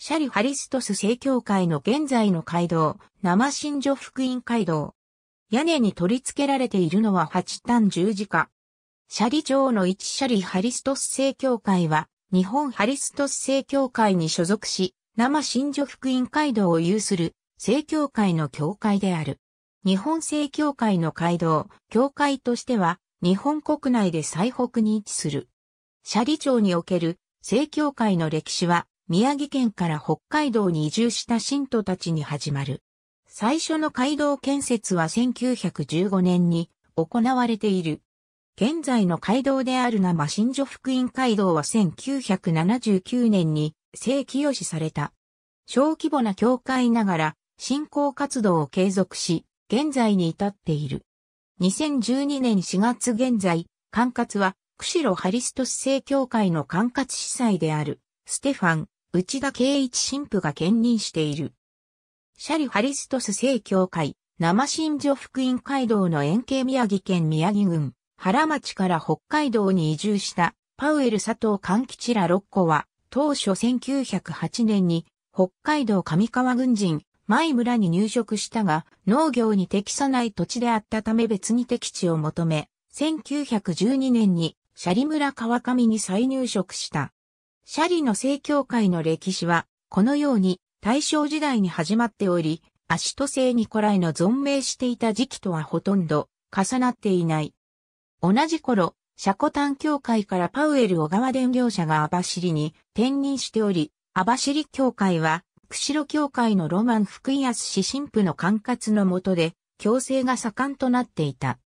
シャリハリストス正教会の現在の街道、生新女福音街道。屋根に取り付けられているのは八単十字架。シャリ町の一シャリハリストス正教会は、日本ハリストス正教会に所属し、生新女福音街道を有する正教会の教会である。日本正教会の街道、教会としては、日本国内で最北に位置する。シャリ町における正教会の歴史は、宮城県から北海道に移住した信徒たちに始まる。最初の街道建設は1915年に行われている。現在の街道である生新所福音街道は1979年に正規予しされた。小規模な教会ながら信仰活動を継続し、現在に至っている。2012年4月現在、管轄は釧路ハリストス聖教会の管轄司祭であるステファン・内田圭一神父が兼任している。シャリハリストス聖教会、生新女福音街道の円形宮城県宮城郡、原町から北海道に移住したパウエル佐藤勘吉ら6個は、当初1908年に北海道上川軍人、前村に入植したが、農業に適さない土地であったため別に適地を求め、1912年にシャリ村川上に再入植した。シャリの正教会の歴史は、このように大正時代に始まっており、アシト聖ニコライの存命していた時期とはほとんど重なっていない。同じ頃、シャコタン教会からパウエル小川伝業者がアバシリに転任しており、アバシリ教会は、釧路教会のロマン福井康氏神父の管轄の下で、強制が盛んとなっていた。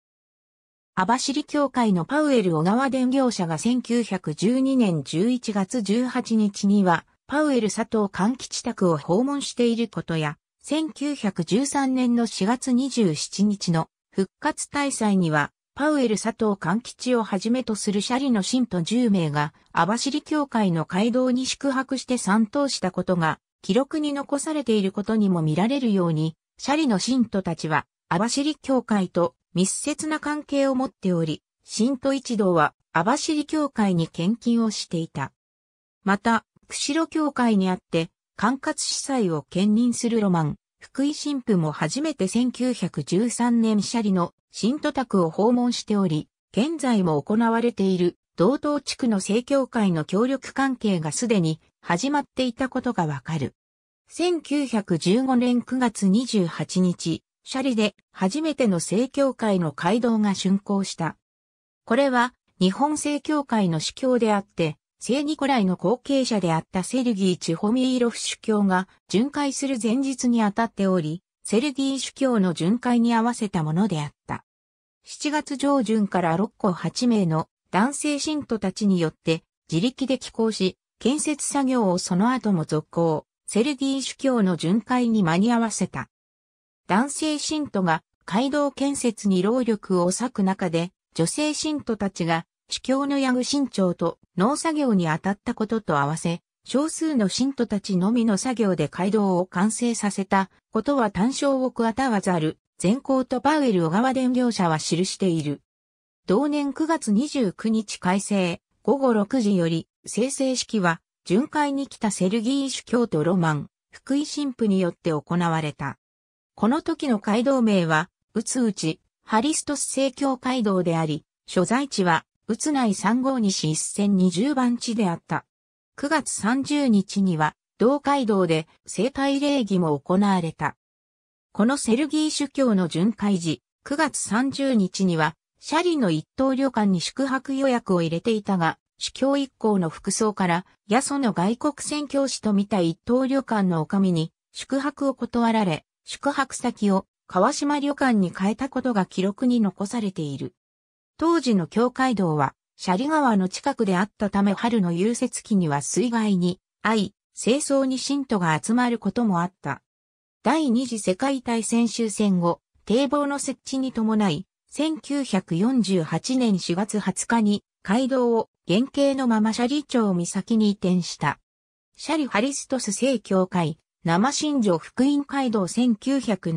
網走協会のパウエル小川電業者が1912年11月18日には、パウエル佐藤寛吉宅を訪問していることや、1913年の4月27日の復活大祭には、パウエル佐藤寛吉をはじめとするシャリの信徒10名が、網走教会の街道に宿泊して参当したことが、記録に残されていることにも見られるように、シャリの信徒たちは、網走教会と密接な関係を持っており、新都一同は網走教会に献金をしていた。また、釧路教会にあって、管轄司祭を兼任するロマン、福井神父も初めて1913年シャリの新都宅を訪問しており、現在も行われている道東地区の正教会の協力関係がすでに始まっていたことがわかる。1915年9月28日、シャリで初めての正教会の街道が竣工した。これは日本正教会の司教であって、聖ニコライの後継者であったセルギー・チホミーロフ主教が巡回する前日にあたっており、セルギー主教の巡回に合わせたものであった。7月上旬から6個8名の男性信徒たちによって自力で寄港し、建設作業をその後も続行、セルギー主教の巡回に間に合わせた。男性信徒が街道建設に労力を割く中で、女性信徒たちが主教のヤグ新長と農作業に当たったことと合わせ、少数の信徒たちのみの作業で街道を完成させたことは単勝を加たわざる、全校とパウエル小川伝業者は記している。同年9月29日改正、午後6時より、生成式は、巡回に来たセルギー主教とロマン、福井神父によって行われた。この時の街道名は、うつうち、ハリストス正教街道であり、所在地は、うつ内3号西一線20番地であった。9月30日には、同街道で生体礼儀も行われた。このセルギー主教の巡回時、9月30日には、シャリの一等旅館に宿泊予約を入れていたが、主教一行の服装から、ヤソの外国宣教師と見た一等旅館の女将に宿泊を断られ、宿泊先を川島旅館に変えたことが記録に残されている。当時の境界道は、斜里川の近くであったため春の融雪期には水害に、遭い、清掃に信徒が集まることもあった。第二次世界大戦終戦後、堤防の設置に伴い、1948年4月20日に街道を原型のまま斜里町岬に移転した。シャリハリストス聖教会、生新庄福音街道1979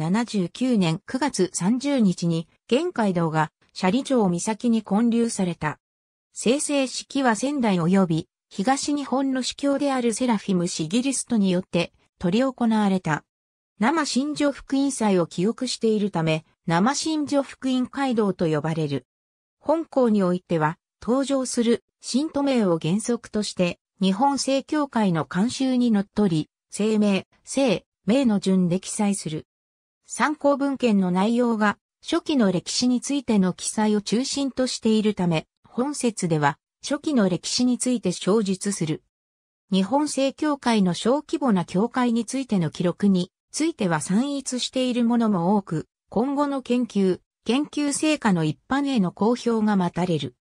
年9月30日に、現街道が斜里町岬に建立された。生成式は仙台及び東日本の司教であるセラフィム・シギリストによって取り行われた。生新庄福音祭を記憶しているため、生新庄福音街道と呼ばれる。本校においては、登場する新都名を原則として、日本正教会の慣習に則り、姓名、姓、名の順で記載する。参考文献の内容が初期の歴史についての記載を中心としているため、本節では初期の歴史について詳述する。日本正教会の小規模な教会についての記録については散逸しているものも多く、今後の研究、研究成果の一般への公表が待たれる。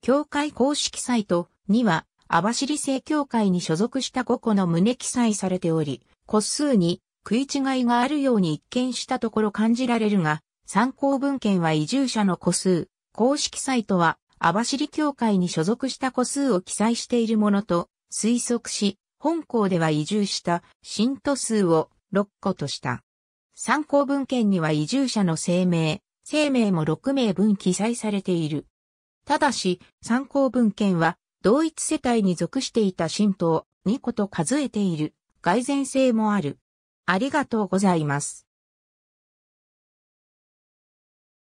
教会公式サイトには網走正教会に所属した5個の旨記載されており、個数に食い違いがあるように一見したところ感じられるが、参考文献は移住者の個数、公式サイトは網走教会に所属した個数を記載しているものと推測し、本校では移住した信徒数を6個とした。参考文献には移住者の生命、生命も6名分記載されている。ただし、参考文献は同一世帯に属していた神道、2個と数えている、蓋然性もある。ありがとうございます。